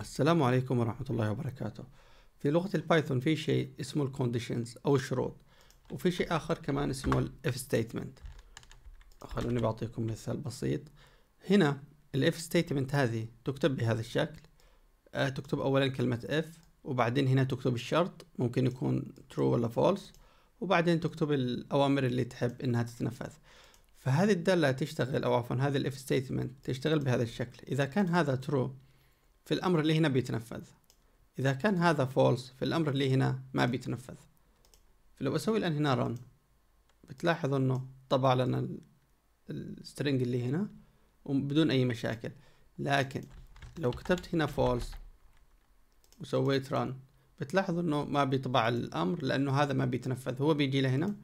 السلام عليكم ورحمة الله وبركاته في لغة البايثون في شيء اسمه الكونديشنز أو الشروط وفي شيء آخر كمان اسمه الاف ستيتمنت خلوني بعطيكم مثال بسيط هنا الاف ستيتمنت هذه تكتب بهذا الشكل أه تكتب أولا كلمة اف وبعدين هنا تكتب الشرط ممكن يكون true ولا false وبعدين تكتب الأوامر اللي تحب إنها تتنفذ فهذه الدالة تشتغل أو عفوا هذه الاف ستيتمنت تشتغل بهذا الشكل إذا كان هذا true في الأمر اللي هنا بيتنفذ إذا كان هذا فولس في الأمر اللي هنا ما بيتنفذ فلو أسوي الآن هنا run بتلاحظ أنه طبع لنا السترنج اللي هنا وبدون أي مشاكل لكن لو كتبت هنا فولس وسويت run بتلاحظ انه ما بيطبع الامر لانه هذا ما بيتنفذ هو بيجي لهنا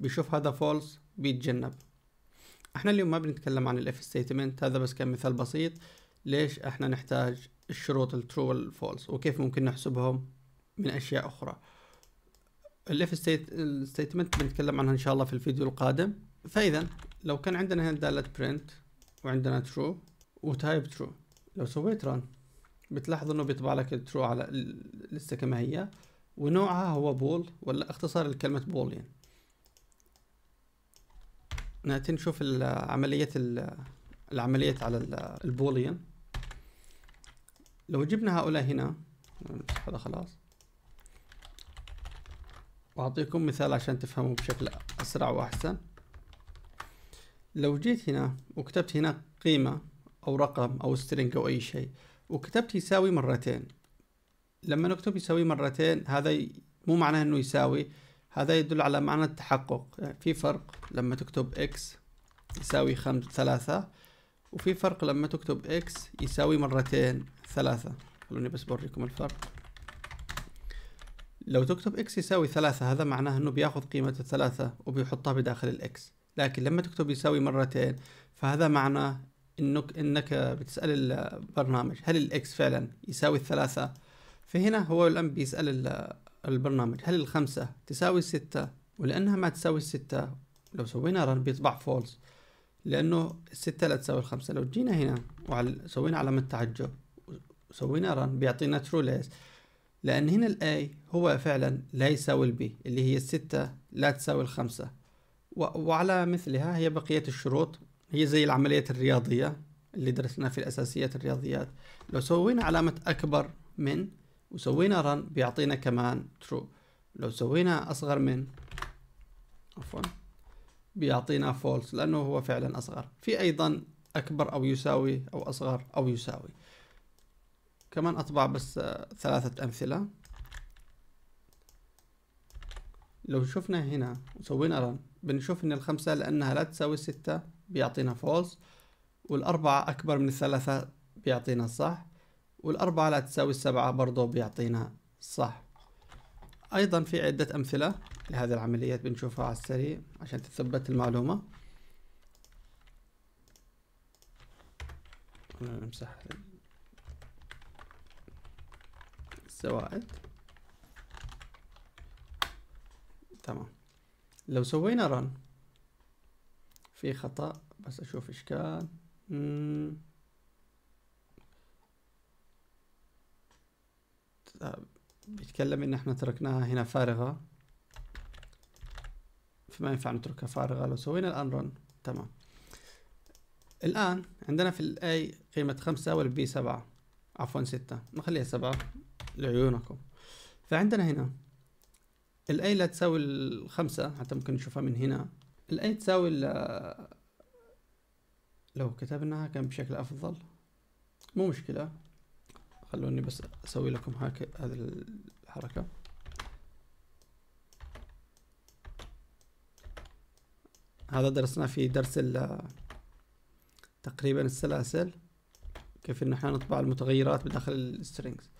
بيشوف هذا فولس بيتجنب احنا اليوم ما بنتكلم عن الاف ستيتمنت هذا بس كان مثال بسيط ليش احنا نحتاج الشروط الترو والفولس وكيف ممكن نحسبهم من اشياء اخرى الاف ستيتمنت بنتكلم عنها ان شاء الله في الفيديو القادم فاذا لو كان عندنا هنا دالة برنت وعندنا ترو وتايب ترو لو سويت ران بتلاحظ انه بيطبع لك الترو على لسه كما هي ونوعها هو بول ولا اختصار لكلمة بولين يعني. ناتي نشوف عملية العملية على البولين لو جبنا هؤلاء هنا هذا خلاص وأعطيكم مثال عشان تفهموا بشكل أسرع وأحسن لو جيت هنا وكتبت هنا قيمة أو رقم أو سترينج أو أي شيء وكتبت يساوي مرتين لما نكتب يساوي مرتين هذا مو معناه أنه يساوي هذا يدل على معنى التحقق يعني في فرق لما تكتب x يساوي خمسة ثلاثة وفي فرق لما تكتب اكس يساوي مرتين ثلاثة خلوني بس بوريكم الفرق لو تكتب اكس يساوي ثلاثة هذا معناه انه بياخذ قيمة الثلاثة وبيحطها بداخل الاكس لكن لما تكتب يساوي مرتين فهذا معناه انك انك بتسأل البرنامج هل الاكس فعلا يساوي الثلاثة فهنا هو الان بيسأل البرنامج هل الخمسة تساوي ستة ولأنها ما تساوي ستة لو سوينا رن بيطبع فولس لأنه 6 لا تساوي الخمسة لو جينا هنا وسوينا علامة تعجب وسوينا رن بيعطينا ترو ليس لأن هنا الأي هو فعلا لا يساوي البي اللي هي 6 لا تساوي الخمسة وعلى مثلها هي بقية الشروط هي زي العمليات الرياضية اللي درسناها في الأساسيات الرياضيات لو سوينا علامة أكبر من وسوينا رن بيعطينا كمان ترو لو سوينا أصغر من عفوا بيعطينا فولس لأنه هو فعلا أصغر في أيضا أكبر أو يساوي أو أصغر أو يساوي كمان أطبع بس آه، ثلاثة أمثلة لو شفنا هنا وسوينا رن بنشوف إن الخمسة لأنها لا تساوي ستة بيعطينا فولس والأربعة أكبر من الثلاثة بيعطينا صح والأربعة لا تساوي السبعة برضو بيعطينا صح أيضا في عدة أمثلة هذه العمليات بنشوفها على السريع عشان تثبت المعلومة نمسح الزوائد تمام لو سوينا رن في خطأ بس أشوف إيش كان طيب. بيتكلم إن إحنا تركناها هنا فارغة فما ينفع نتركها فارغة لو سوينا الان رن تمام الآن عندنا في الاي قيمة خمسة والبي سبعة عفوا ستة نخليها سبعة لعيونكم فعندنا هنا الاي لا تساوي الخمسة حتى ممكن نشوفها من هنا الاي تساوي لو كتبناها كان بشكل أفضل مو مشكلة خلوني بس أسوي لكم هاك هذه الحركة هذا درسناه في درس تقريبا السلاسل كيف ان احنا نطبع المتغيرات بداخل السترينجز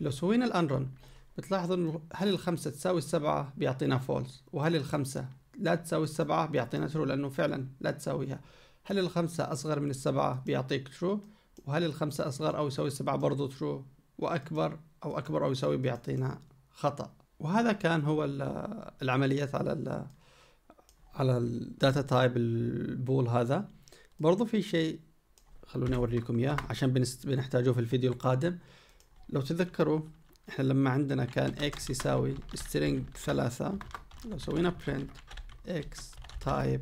لو سوينا الان رن بتلاحظوا انه هل الخمسة تساوي السبعة بيعطينا فولس وهل الخمسة لا تساوي السبعة بيعطينا ترو لانه فعلا لا تساويها هل الخمسة اصغر من السبعة بيعطيك ترو وهل الخمسة اصغر او يساوي السبعة برضه ترو واكبر او اكبر او يساوي بيعطينا خطأ وهذا كان هو العمليات على على الداتا تايب البول هذا برضو في شيء خلوني اوريكم اياه عشان بنحتاجه في الفيديو القادم لو تذكروا احنا لما عندنا كان x يساوي string ثلاثة لو سوينا print x type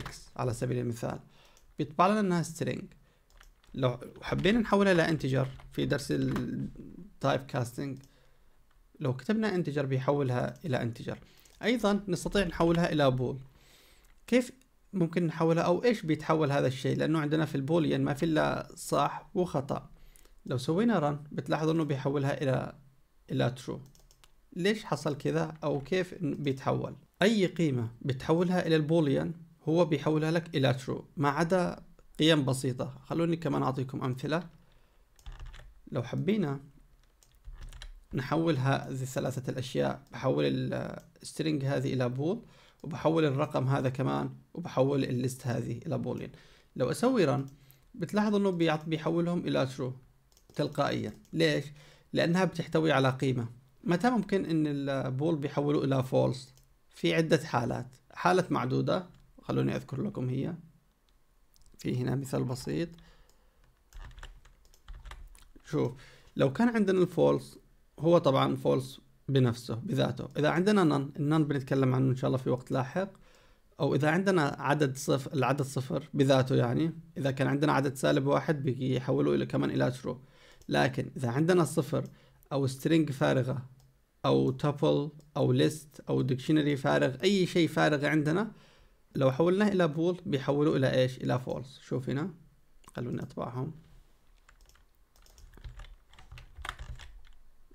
x على سبيل المثال بيطبع لنا انها string لو حبينا نحولها الى integer في درس التايب كاستنج لو كتبنا integer بيحولها الى integer ايضا نستطيع نحولها الى bool كيف ممكن نحولها أو إيش بيتحول هذا الشيء لأنه عندنا في البوليان ما في إلا صح وخطأ لو سوينا رن بتلاحظ أنه بيحولها إلى إلى ترو ليش حصل كذا أو كيف بيتحول أي قيمة بتحولها إلى البوليان هو بيحولها لك إلى ترو ما عدا قيم بسيطة خلوني كمان أعطيكم أمثلة لو حبينا نحول هذه الثلاثة الأشياء بحول السترينج هذه إلى بول وبحول الرقم هذا كمان وبحول الليست هذه الى بولين لو اسوي رن بتلاحظ انه بيحولهم الى ترو تلقائيا ليش لانها بتحتوي على قيمه متى ممكن ان البول بيحولوا الى فولس في عده حالات حاله معدوده خلوني اذكر لكم هي في هنا مثال بسيط شوف لو كان عندنا الفولس هو طبعا فولس بنفسه بذاته إذا عندنا نن النن بنتكلم عنه إن شاء الله في وقت لاحق أو إذا عندنا عدد صفر العدد صفر بذاته يعني إذا كان عندنا عدد سالب واحد بيحوله إلى كمان إلى ترو لكن إذا عندنا صفر أو سترينج فارغة أو تابل أو ليست أو ديكشنري فارغ أي شيء فارغ عندنا لو حولناه إلى بول بيحوله إلى إيش إلى فولس شوف هنا خلوني أطبعهم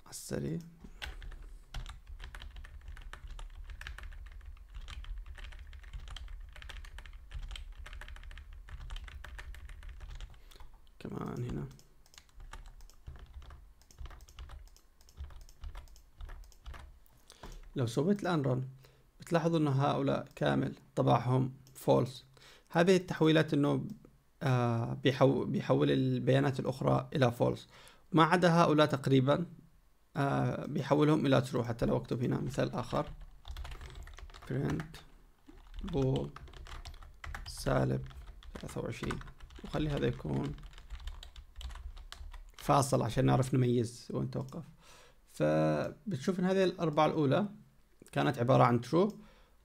على السريع لو سويت الان رن بتلاحظوا انه هؤلاء كامل طبعهم فولس هذه التحويلات انه آه بيحو بيحول البيانات الاخرى الى فولس ما عدا هؤلاء تقريبا آه بيحولهم الى ترو حتى لو اكتب هنا مثال اخر print bool سالب 23 وخلي هذا يكون فاصل عشان نعرف نميز وين توقف فبتشوف ان هذه الاربعه الاولى كانت عبارة عن true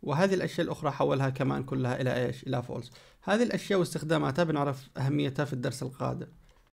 وهذه الأشياء الأخرى حولها كمان كلها إلى إيش إلى false هذه الأشياء واستخداماتها بنعرف أهميتها في الدرس القادم